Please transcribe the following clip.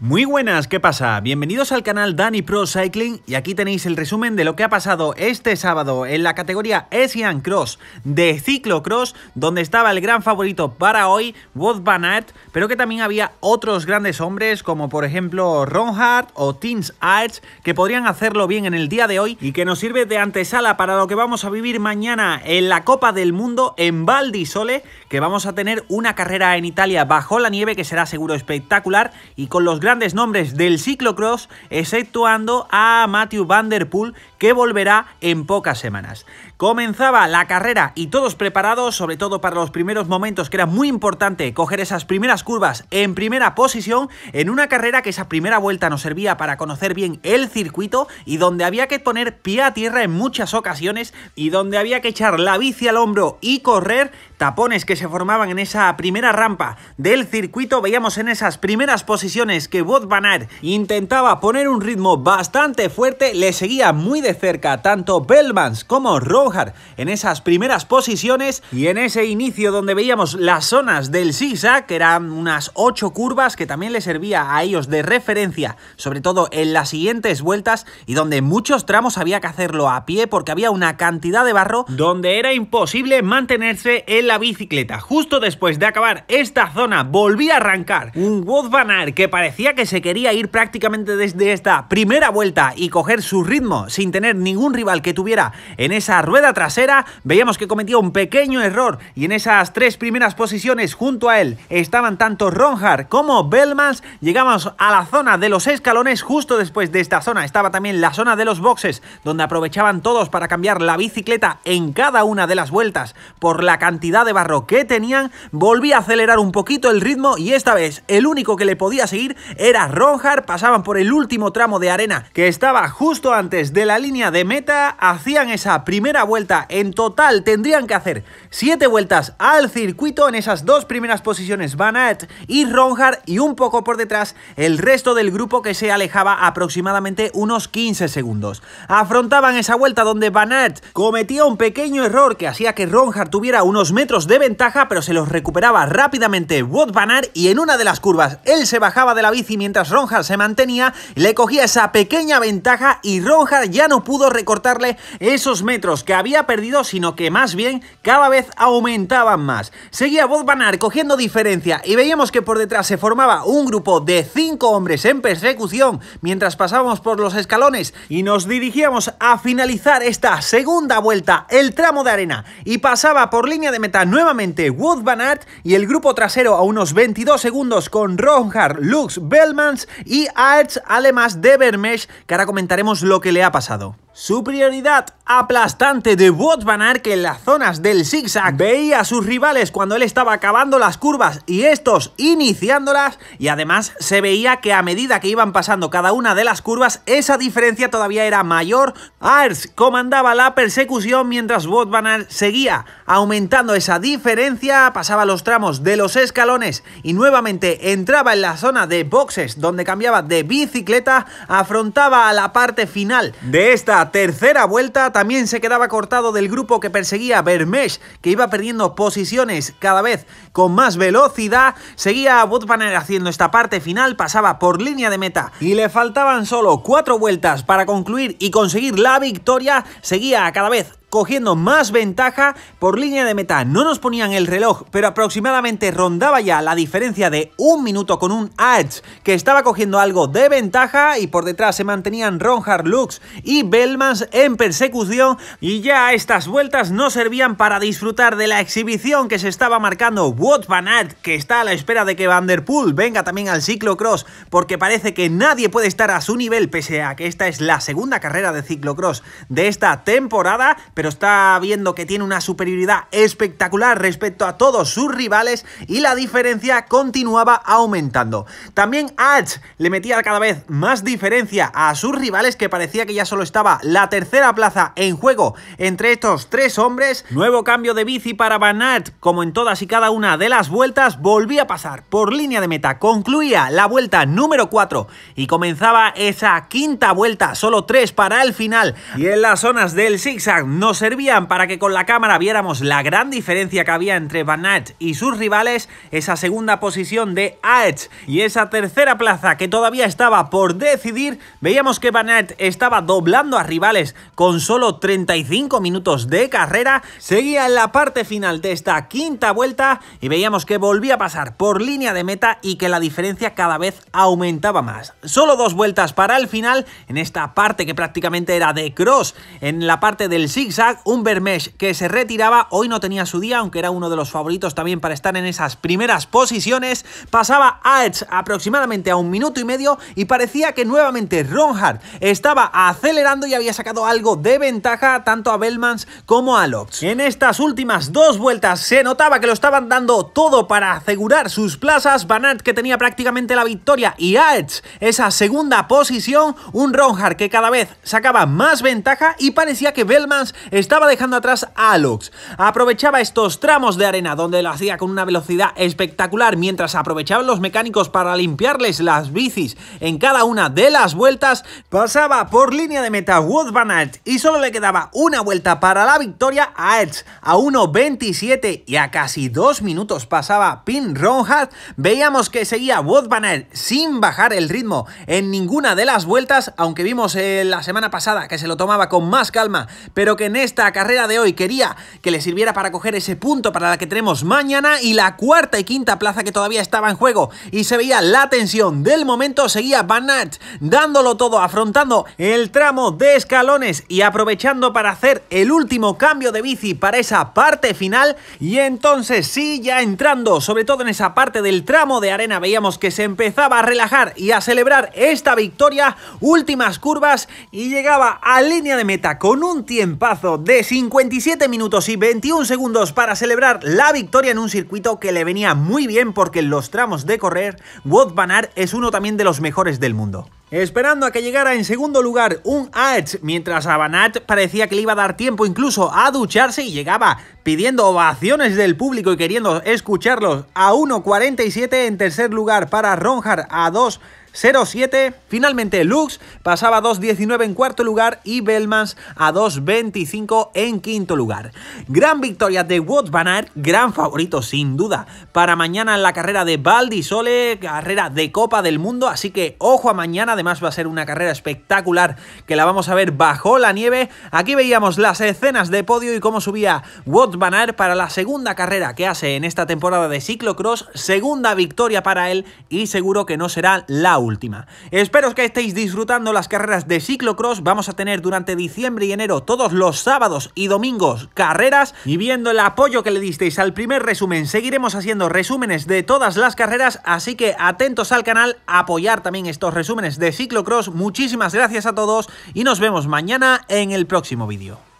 Muy buenas, ¿qué pasa? Bienvenidos al canal Dani Pro Cycling y aquí tenéis el resumen de lo que ha pasado este sábado en la categoría Asian Cross de ciclocross, donde estaba el gran favorito para hoy, Wout Van Aert, pero que también había otros grandes hombres como por ejemplo Ron Hart o Teens arts que podrían hacerlo bien en el día de hoy y que nos sirve de antesala para lo que vamos a vivir mañana en la Copa del Mundo en Val di Sole, que vamos a tener una carrera en Italia bajo la nieve que será seguro espectacular y con los grandes nombres del ciclocross, exceptuando a Matthew Van Der Poel, que volverá en pocas semanas. Comenzaba la carrera y todos preparados, sobre todo para los primeros momentos, que era muy importante coger esas primeras curvas en primera posición, en una carrera que esa primera vuelta nos servía para conocer bien el circuito y donde había que poner pie a tierra en muchas ocasiones y donde había que echar la bici al hombro y correr, tapones que se formaban en esa primera rampa del circuito, veíamos en esas primeras posiciones que Wout intentaba poner un ritmo bastante fuerte, le seguía muy de cerca tanto Bellmans como roger en esas primeras posiciones y en ese inicio donde veíamos las zonas del Sisa que eran unas 8 curvas que también le servía a ellos de referencia, sobre todo en las siguientes vueltas y donde muchos tramos había que hacerlo a pie porque había una cantidad de barro donde era imposible mantenerse en la bicicleta. Justo después de acabar esta zona volví a arrancar un Wout que parecía que se quería ir prácticamente desde esta primera vuelta y coger su ritmo sin tener ningún rival que tuviera en esa rueda trasera, veíamos que cometía un pequeño error y en esas tres primeras posiciones junto a él estaban tanto Ronhard como Bellmans. Llegamos a la zona de los escalones, justo después de esta zona estaba también la zona de los boxes, donde aprovechaban todos para cambiar la bicicleta en cada una de las vueltas por la cantidad de barro que tenían. Volví a acelerar un poquito el ritmo y esta vez el único que le podía seguir era Ronhard, pasaban por el último tramo de arena que estaba justo antes de la línea de meta, hacían esa primera vuelta, en total tendrían que hacer 7 vueltas al circuito en esas dos primeras posiciones Van y Ronhard y un poco por detrás el resto del grupo que se alejaba aproximadamente unos 15 segundos. Afrontaban esa vuelta donde Van cometía un pequeño error que hacía que Ronhard tuviera unos metros de ventaja pero se los recuperaba rápidamente Wout Van y en una de las curvas él se bajaba de la bici y mientras Ronja se mantenía, le cogía esa pequeña ventaja y Ronja ya no pudo recortarle esos metros que había perdido, sino que más bien cada vez aumentaban más. Seguía Bodvanar cogiendo diferencia y veíamos que por detrás se formaba un grupo de cinco hombres en persecución mientras pasábamos por los escalones y nos dirigíamos a finalizar esta segunda vuelta, el tramo de arena, y pasaba por línea de meta nuevamente Wood Van y el grupo trasero a unos 22 segundos con Ronhard, Lux, Bellmans y Arts además de Bermesh, que ahora comentaremos lo que le ha pasado. Superioridad aplastante de Wout Van en las zonas del zigzag. Veía a sus rivales cuando él estaba acabando las curvas y estos iniciándolas y además se veía que a medida que iban pasando cada una de las curvas esa diferencia todavía era mayor. Aerts comandaba la persecución mientras Wout Van seguía aumentando esa diferencia, pasaba los tramos de los escalones y nuevamente entraba en la zona de boxes donde cambiaba de bicicleta, afrontaba a la parte final de esta tercera vuelta también se quedaba cortado del grupo que perseguía Bermesh, que iba perdiendo posiciones cada vez con más velocidad. Seguía Botpaner haciendo esta parte final, pasaba por línea de meta y le faltaban solo cuatro vueltas para concluir y conseguir la victoria. Seguía cada vez cogiendo más ventaja por línea de meta. No nos ponían el reloj, pero aproximadamente rondaba ya la diferencia de un minuto con un edge que estaba cogiendo algo de ventaja y por detrás se mantenían Ronhard Lux y Bellmans en persecución y ya estas vueltas no servían para disfrutar de la exhibición que se estaba marcando Wout van Aert que está a la espera de que Van Der Poel venga también al ciclocross porque parece que nadie puede estar a su nivel pese a que esta es la segunda carrera de ciclocross de esta temporada está viendo que tiene una superioridad espectacular respecto a todos sus rivales y la diferencia continuaba aumentando. También Edge le metía cada vez más diferencia a sus rivales que parecía que ya solo estaba la tercera plaza en juego entre estos tres hombres. Nuevo cambio de bici para Van como en todas y cada una de las vueltas, volvía a pasar por línea de meta, concluía la vuelta número 4 y comenzaba esa quinta vuelta, solo tres para el final. Y en las zonas del zigzag no servían para que con la cámara viéramos la gran diferencia que había entre Van y sus rivales, esa segunda posición de Aet y esa tercera plaza que todavía estaba por decidir, veíamos que Van estaba doblando a rivales con solo 35 minutos de carrera, seguía en la parte final de esta quinta vuelta y veíamos que volvía a pasar por línea de meta y que la diferencia cada vez aumentaba más. Solo dos vueltas para el final, en esta parte que prácticamente era de cross, en la parte del zigzag un Bermesh que se retiraba, hoy no tenía su día, aunque era uno de los favoritos también para estar en esas primeras posiciones, pasaba Aerts aproximadamente a un minuto y medio y parecía que nuevamente Ronhardt estaba acelerando y había sacado algo de ventaja tanto a Bellmans como a lox En estas últimas dos vueltas se notaba que lo estaban dando todo para asegurar sus plazas, Banat que tenía prácticamente la victoria y Aerts esa segunda posición, un Ronhardt que cada vez sacaba más ventaja y parecía que Bellmans estaba dejando atrás a Lux. Aprovechaba estos tramos de arena donde lo hacía con una velocidad espectacular mientras aprovechaban los mecánicos para limpiarles las bicis en cada una de las vueltas, pasaba por línea de meta Wood Van y solo le quedaba una vuelta para la victoria a Edge a 1.27 y a casi dos minutos pasaba Pin Ronhardt, veíamos que seguía Wood sin bajar el ritmo en ninguna de las vueltas, aunque vimos en eh, la semana pasada que se lo tomaba con más calma, pero que en esta carrera de hoy. Quería que le sirviera para coger ese punto para la que tenemos mañana y la cuarta y quinta plaza que todavía estaba en juego. Y se veía la tensión del momento, seguía Van dándolo todo, afrontando el tramo de escalones y aprovechando para hacer el último cambio de bici para esa parte final. Y entonces sí, ya entrando, sobre todo en esa parte del tramo de arena, veíamos que se empezaba a relajar y a celebrar esta victoria. Últimas curvas y llegaba a línea de meta con un tiempazo de 57 minutos y 21 segundos para celebrar la victoria en un circuito que le venía muy bien porque en los tramos de correr, Wout Van es uno también de los mejores del mundo. Esperando a que llegara en segundo lugar un Aerts, mientras a Banat parecía que le iba a dar tiempo incluso a ducharse y llegaba pidiendo ovaciones del público y queriendo escucharlos a 1.47 en tercer lugar para Ronjar a 2 0-7. Finalmente Lux pasaba a 2-19 en cuarto lugar y Bellmans a 2'25 en quinto lugar. Gran victoria de Wout Van Aert, gran favorito sin duda para mañana en la carrera de Valdisole, carrera de Copa del Mundo, así que ojo a mañana, además va a ser una carrera espectacular que la vamos a ver bajo la nieve. Aquí veíamos las escenas de podio y cómo subía Wout Van Aert para la segunda carrera que hace en esta temporada de ciclocross, segunda victoria para él y seguro que no será la última. Espero que estéis disfrutando las carreras de ciclocross. Vamos a tener durante diciembre y enero todos los sábados y domingos carreras. Y viendo el apoyo que le disteis al primer resumen, seguiremos haciendo resúmenes de todas las carreras. Así que atentos al canal, apoyar también estos resúmenes de ciclocross. Muchísimas gracias a todos y nos vemos mañana en el próximo vídeo.